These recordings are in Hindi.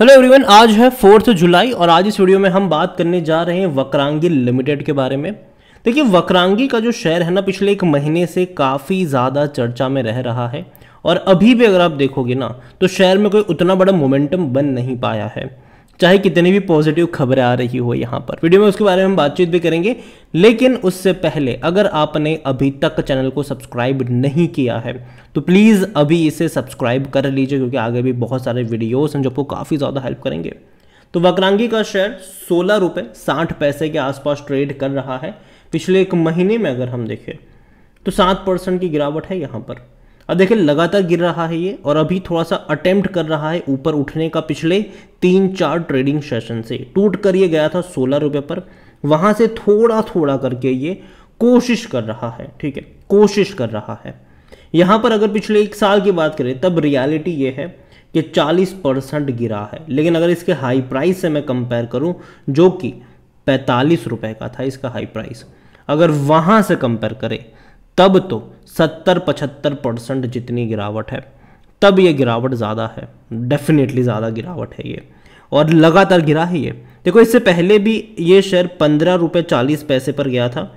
हेलो एवरीवन आज है फोर्थ जुलाई और आज इस वीडियो में हम बात करने जा रहे हैं वक्रांगी लिमिटेड के बारे में देखिए वक्रांगी का जो शेयर है ना पिछले एक महीने से काफ़ी ज़्यादा चर्चा में रह रहा है और अभी भी अगर आप देखोगे ना तो शेयर में कोई उतना बड़ा मोमेंटम बन नहीं पाया है चाहे कितनी भी पॉजिटिव खबरें आ रही हो यहाँ पर वीडियो में उसके बारे में हम बातचीत भी करेंगे लेकिन उससे पहले अगर आपने अभी तक चैनल को सब्सक्राइब नहीं किया है तो प्लीज़ अभी इसे सब्सक्राइब कर लीजिए क्योंकि आगे भी बहुत सारे वीडियोस हैं जो आपको काफ़ी ज़्यादा हेल्प करेंगे तो वक्रांगी का शेयर सोलह रुपये साठ पैसे के आसपास ट्रेड कर रहा है पिछले एक महीने में अगर हम देखें तो सात परसेंट की गिरावट है यहाँ पर अब देखिए लगातार गिर रहा है ये और अभी थोड़ा सा अटेम्प्ट कर रहा है ऊपर उठने का पिछले तीन चार ट्रेडिंग सेशन से टूट कर ये गया था सोलह रुपये पर वहाँ से थोड़ा थोड़ा करके ये कोशिश कर रहा है ठीक है कोशिश कर रहा है यहाँ पर अगर पिछले एक साल की बात करें तब रियलिटी ये है कि 40 परसेंट गिरा है लेकिन अगर इसके हाई प्राइस से मैं कंपेयर करूँ जो कि पैंतालीस रुपये का था इसका हाई प्राइस अगर वहाँ से कंपेयर करें तब तो सत्तर पचहत्तर परसेंट जितनी गिरावट है तब ये गिरावट ज़्यादा है डेफिनेटली ज़्यादा गिरावट है ये और लगातार गिरा है ये देखो इससे पहले भी ये शेयर पंद्रह रुपये चालीस पैसे पर गया था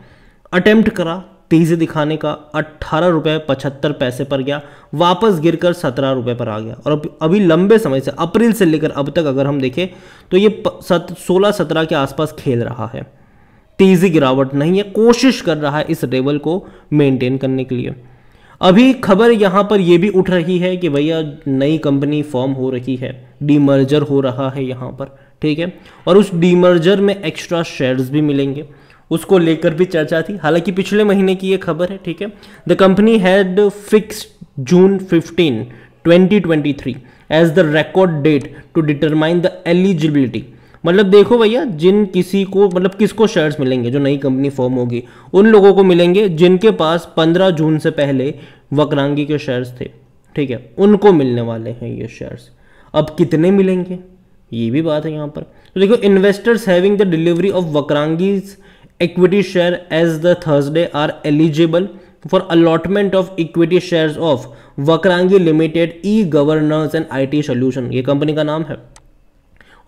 अटैम्प्ट करा तेज़ी दिखाने का अट्ठारह रुपये पचहत्तर पैसे पर गया वापस गिरकर सत्रह रुपये पर आ गया और अभी लंबे समय से अप्रैल से लेकर अब तक अगर हम देखें तो ये सोलह सत्रह के आसपास खेल रहा है तेज़ी गिरावट नहीं है कोशिश कर रहा है इस लेवल को मेंटेन करने के लिए अभी खबर यहाँ पर यह भी उठ रही है कि भैया नई कंपनी फॉर्म हो रही है डीमर्जर हो रहा है यहाँ पर ठीक है और उस डीमर्जर में एक्स्ट्रा शेयर्स भी मिलेंगे उसको लेकर भी चर्चा थी हालांकि पिछले महीने की यह खबर है ठीक है the company had fix June twenty 2023 as the record date to determine the eligibility मतलब देखो भैया जिन किसी को मतलब किसको शेयर्स मिलेंगे जो नई कंपनी फॉर्म होगी उन लोगों को मिलेंगे जिनके पास 15 जून से पहले वक्रांगी के शेयर्स थे ठीक है उनको मिलने वाले हैं ये शेयर्स अब कितने मिलेंगे ये भी बात है यहाँ पर तो देखो investors having the delivery of Vakrangee's share as the Thursday are eligible for allotment of equity share of Vakrangee limited e governance and I T solution ये कंपनी का नाम है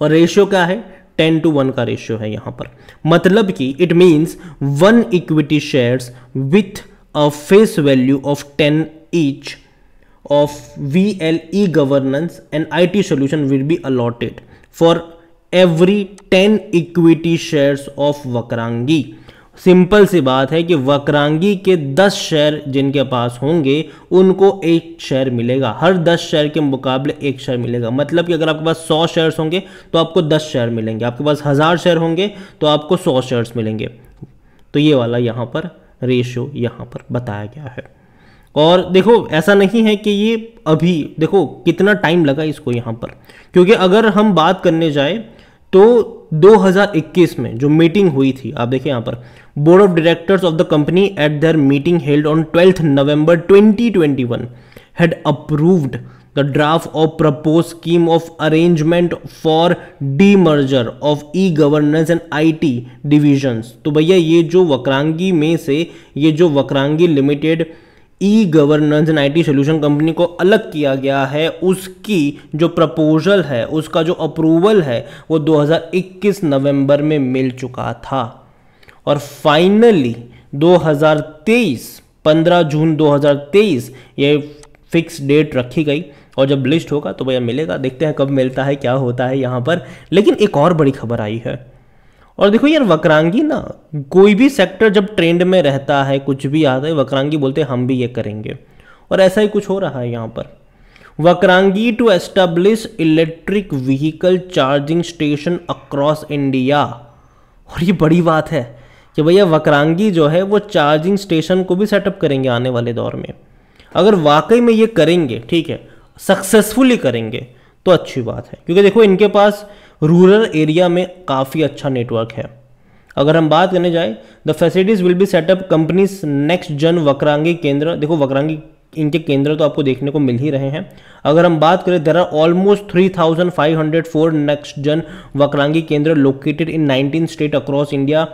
और रेशियो क्या है टेन टू वन का रेशियो है यहां पर मतलब कि it means one equity shares with a face value of ten each of V L e governance and I T solution will be allotted for every ten equity shares of Vakrangee simple सी बात है कि वक्रांगी के 10 शेयर जिनके पास होंगे उनको एक शेयर मिलेगा हर 10 शेयर के मुकाबले एक शेयर मिलेगा मतलब कि अगर आपके पास 100 शेयर्स होंगे तो आपको 10 शेयर मिलेंगे आपके पास हज़ार शेयर होंगे तो आपको 100 शेयर्स मिलेंगे तो ये वाला यहाँ पर रेशियो यहाँ पर बताया गया है और देखो ऐसा नहीं है कि ये अभी देखो कितना टाइम लगा इसको यहाँ पर क्योंकि अगर हम बात करने जाए तो 2021 में जो मीटिंग हुई थी आप देखिए यहां पर board of directors of the company at their meeting held on twelfth November 2021 had approved the draft of propose scheme of arrangement for demerger of e governance and IT divisions तो भैया ये जो वक्रांगी में से ये जो Vakrangee limited e governance and I solution company को अलग किया गया है उसकी जो प्रपोजल है उसका जो अप्रूवल है वो 2021 नवंबर में मिल चुका था और फाइनली 2023 15 जून 2023 ये फिक्स डेट रखी गई और जब लिस्ट होगा तो भैया मिलेगा देखते हैं कब मिलता है क्या होता है यहाँ पर लेकिन एक और बड़ी खबर आई है और देखो यार वक्रांगी ना कोई भी सेक्टर जब ट्रेंड में रहता है कुछ भी आता है वक्रांगी बोलते हैं हम भी ये करेंगे और ऐसा ही कुछ हो रहा है यहाँ पर Vakrangee to establish electric vehicle charging station across India और ये बड़ी बात है कि भैया वक्रांगी जो है वो चार्जिंग स्टेशन को भी सेटअप करेंगे आने वाले दौर में अगर वाकई में ये करेंगे ठीक है सक्सेसफुली करेंगे तो अच्छी बात है क्योंकि देखो इनके पास रूरल एरिया में काफ़ी अच्छा नेटवर्क है अगर हम बात करने जाए the facilities will be setup companies nextgen Vakrangee केंद्र देखो वक्रांगी इनके केंद्र तो आपको देखने को मिल ही रहे हैं अगर हम बात करें there are almost three thousand five hundred four nextgen Vakrangee Kendra located in nineteen state across India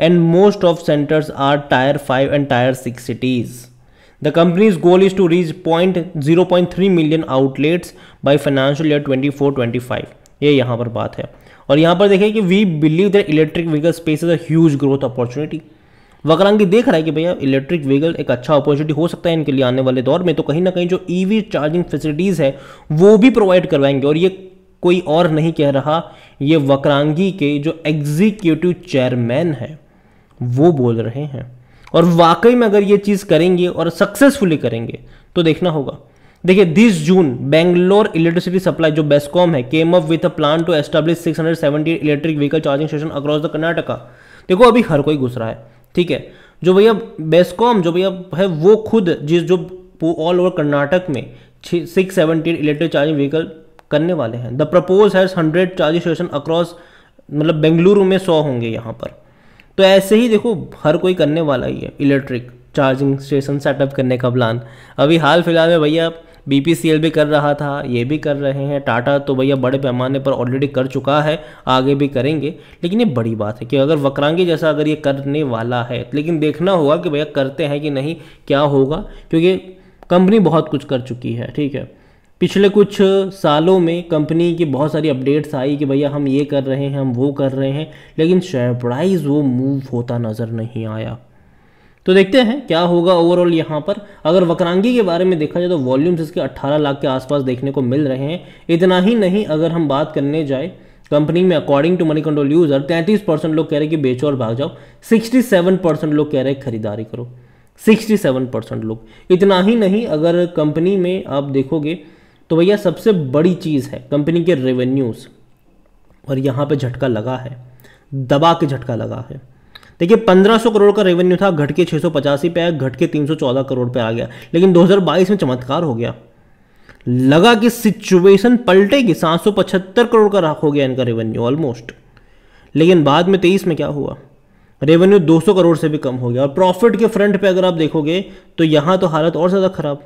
and most of centers are tier five and tier six cities The point zero point three million outlets by financial year twenty four twenty five ये यहाँ पर बात है और यहाँ पर देखें कि we believe that electric vehicle space is a huge growth opportunity Vakrangee देख रहा है कि भैया इलेक्ट्रिक व्हीकल एक अच्छा अपॉर्चुनिटी हो सकता है इनके लिए आने वाले दौर में तो कहीं ना कहीं जो ईवी चार्जिंग फैसिलिटीज़ है वो भी प्रोवाइड करवाएंगे और ये कोई और नहीं कह रहा ये वक्रांगी के जो एग्जीक्यूटिव चेयरमैन है वो बोल रहे हैं और वाकई में अगर ये चीज़ करेंगे और सक्सेसफुली करेंगे तो देखना होगा देखिए this June Bangalore electricity supply जो बेस्कॉम है came up with a plan to establish 670 electric vehicle charging station across the Karnataka देखो अभी हर कोई घुस रहा है ठीक है जो भैया बेस्कॉम जो भैया है वो खुद जिस जो ऑल ओवर कर्नाटक में सिक्स इलेक्ट्रिक चार्जिंग व्हीकल करने वाले हैं the propose has hundred charging station across मतलब बेंगलुरु में सौ होंगे यहाँ पर तो ऐसे ही देखो हर कोई करने वाला ही है इलेक्ट्रिक चार्जिंग स्टेशन सेटअप करने का प्लान अभी हाल फिलहाल में भैया बी भी कर रहा था ये भी कर रहे हैं टाटा तो भैया बड़े पैमाने पर ऑलरेडी कर चुका है आगे भी करेंगे लेकिन ये बड़ी बात है कि अगर वक्रांगी जैसा अगर ये करने वाला है लेकिन देखना होगा कि भैया करते हैं कि नहीं क्या होगा क्योंकि कंपनी बहुत कुछ कर चुकी है ठीक है पिछले कुछ सालों में कंपनी की बहुत सारी अपडेट्स आई कि भैया हम ये कर रहे हैं हम वो कर रहे हैं लेकिन शेयर प्राइस वो मूव होता नज़र नहीं आया तो देखते हैं क्या होगा ओवरऑल यहाँ पर अगर वक्रांगी के बारे में देखा जाए तो वॉल्यूम्स इसके 18 लाख के आसपास देखने को मिल रहे हैं इतना ही नहीं अगर हम बात करने जाए कंपनी में according to Moneycontrol user 33 percent लोग कह रहे हैं कि बेचो और भाग जाओ 67 परसेंट लोग कह रहे हैं खरीदारी करो 67 परसेंट लोग इतना ही नहीं अगर कंपनी में आप देखोगे तो भैया सबसे बड़ी चीज़ है कंपनी के रेवेन्यूज़ और यहाँ पर झटका लगा है दबा के झटका लगा है देखिए 1500 करोड़ का रेवेन्यू था घट के छः सौ पचासी पे आया घट के 314 करोड़ पे आ गया लेकिन 2022 में चमत्कार हो गया लगा कि सिचुएशन पलटेगी पचहत्तर करोड़ का हो गया इनका रेवेन्यू ऑलमोस्ट लेकिन बाद में तेईस में क्या हुआ रेवेन्यू 200 करोड़ से भी कम हो गया और प्रॉफिट के फ्रंट पे अगर आप देखोगे तो यहाँ तो हालत और ज़्यादा खराब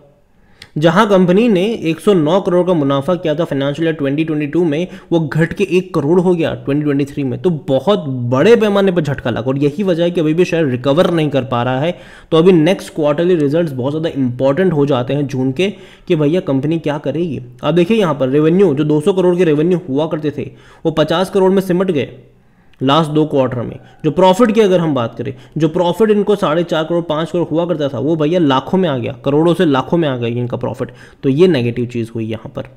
जहां कंपनी ने 109 करोड़ का मुनाफा किया था फाइनेंशियल ईयर 2022 में वो घट के एक करोड़ हो गया 2023 में तो बहुत बड़े पैमाने पर झटका लगा और यही वजह है कि अभी भी शेयर रिकवर नहीं कर पा रहा है तो अभी नेक्स्ट क्वार्टरली रिजल्ट्स बहुत ज़्यादा इंपॉर्टेंट हो जाते हैं जून के कि भैया कंपनी क्या करेगी अब देखिए यहाँ पर रेवेन्यू जो दो करोड़ के रेवेन्यू हुआ करते थे वो पचास करोड़ में सिमट गए लास्ट दो क्वार्टर में जो प्रॉफिट की अगर हम बात करें जो प्रॉफिट इनको साढ़े चार करोड़ पाँच करोड़ हुआ करता था वो भैया लाखों में आ गया करोड़ों से लाखों में आ गई इनका प्रॉफिट तो ये नेगेटिव चीज़ हुई यहाँ पर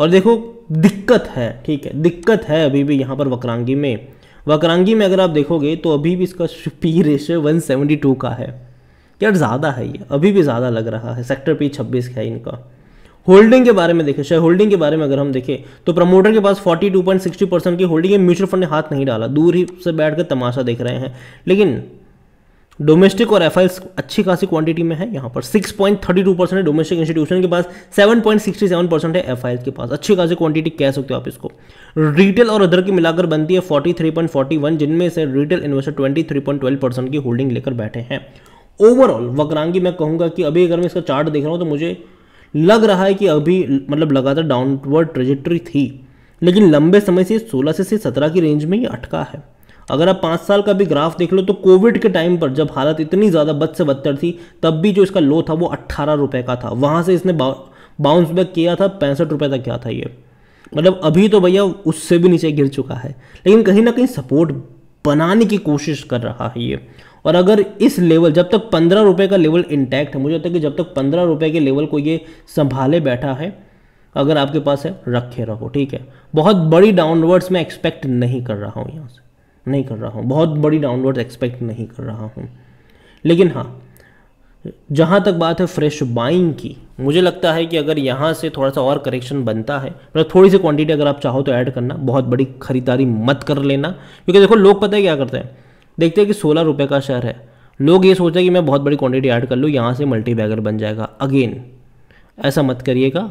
और देखो दिक्कत है ठीक है दिक्कत है अभी भी यहाँ पर वक्रांगी में वक्रांगी में अगर आप देखोगे तो अभी भी इसका पी रेशियो वन का है यार ज़्यादा है ये अभी भी ज़्यादा लग रहा है सेक्टर पी छब्बीस है इनका होल्डिंग के बारे में देखें शेयर होल्डिंग के बारे में अगर हम देखें तो प्रमोटर के पास 42.60 परसेंट की होल्डिंग है म्यूचुअल फंड ने हाथ नहीं डाला दूर ही से बैठकर तमाशा देख रहे हैं लेकिन डोमेस्टिक और एफ अच्छी खासी क्वांटिटी में है यहाँ पर 6.32 परसेंट है डोमेस्टिक इंस्टीट्यूशन के पास 7.67 परसेंट है एफ के पास अच्छी खासी क्वांटिटी कह सकते हो आप इसको रिटेल और अदर की मिलाकर बनती है 43.41 जिनमें से रिटेल इन्वेस्टर 23.12 परसेंट की होल्डिंग लेकर बैठे हैं ओवरऑल वक्रांगी मैं कहूँगा कि अभी अगर मैं इसका चार्ट देख रहा हूँ तो मुझे लग रहा है कि अभी मतलब लगातार डाउनवर्ड ट्रेजेक्ट्री थी लेकिन लंबे समय से 16 से 17 की रेंज में ये अटका है अगर आप पाँच साल का भी ग्राफ देख लो तो कोविड के टाइम पर जब हालत इतनी ज़्यादा बद से बदतर थी तब भी जो इसका लो था वो अट्ठारह रुपये का था वहाँ से इसने बाउंस बैक किया था पैंसठ रुपये तक किया था ये मतलब अभी तो भैया उससे भी नीचे गिर चुका है लेकिन कहीं ना कहीं सपोर्ट बनाने की कोशिश कर रहा है ये और अगर इस लेवल जब तक पंद्रह रुपये का लेवल इंटैक्ट है मुझे लगता है कि जब तक पंद्रह रुपये के लेवल को ये संभाले बैठा है अगर आपके पास है रखे रहो ठीक है बहुत बड़ी डाउनवर्ड्स मैं एक्सपेक्ट नहीं कर रहा हूँ यहाँ से नहीं कर रहा हूँ बहुत बड़ी डाउनवर्ड्स एक्सपेक्ट नहीं कर रहा हूँ लेकिन हाँ जहाँ तक बात है फ्रेश बाइंग की मुझे लगता है कि अगर यहाँ से थोड़ा सा और करेक्शन बनता है मतलब थोड़ी सी क्वांटिटी अगर आप चाहो तो ऐड करना बहुत बड़ी खरीदारी मत कर लेना क्योंकि देखो लोग पता है क्या करते हैं देखते हैं कि सोलह रुपये का शेयर है लोग ये सोचते हैं कि मैं बहुत बड़ी क्वांटिटी ऐड कर लूँ यहाँ से मल्टी बैगर बन जाएगा अगेन ऐसा मत करिएगा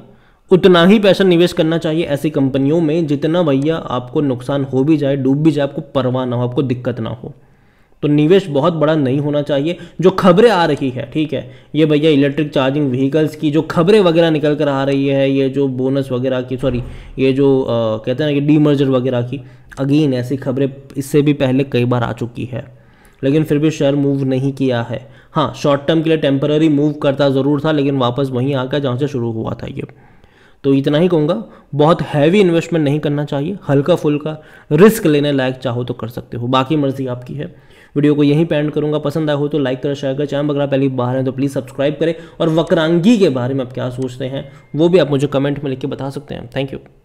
उतना ही पैसा निवेश करना चाहिए ऐसी कंपनियों में जितना भैया आपको नुकसान हो भी जाए डूब भी जाए आपको परवाह ना हो आपको दिक्कत ना हो तो निवेश बहुत बड़ा नहीं होना चाहिए जो खबरें आ रही है ठीक है ये भैया इलेक्ट्रिक चार्जिंग व्हीकल्स की जो खबरें वगैरह निकल कर आ रही है ये जो बोनस वगैरह की सॉरी ये जो आ, कहते हैं ना कि डीमर्जर वगैरह की अगेन ऐसी खबरें इससे भी पहले कई बार आ चुकी है लेकिन फिर भी शेयर मूव नहीं किया है हाँ शॉर्ट टर्म के लिए टेम्पररी मूव करता ज़रूर था लेकिन वापस वहीं आकर जहाँ से शुरू हुआ था ये तो इतना ही कहूँगा बहुत हैवी इन्वेस्टमेंट नहीं करना चाहिए हल्का फुल्का रिस्क लेने लायक चाहो तो कर सकते हो बाकी मर्जी आपकी है वीडियो को यहीं पेंड करूँगा पसंद आया हो तो लाइक करें शेयर करें चैनल वगैरह पहली बाहर हैं तो प्लीज़ सब्सक्राइब करें और वक्रांगी के बारे में आप क्या सोचते हैं वो भी आप मुझे कमेंट में लिख के बता सकते हैं थैंक यू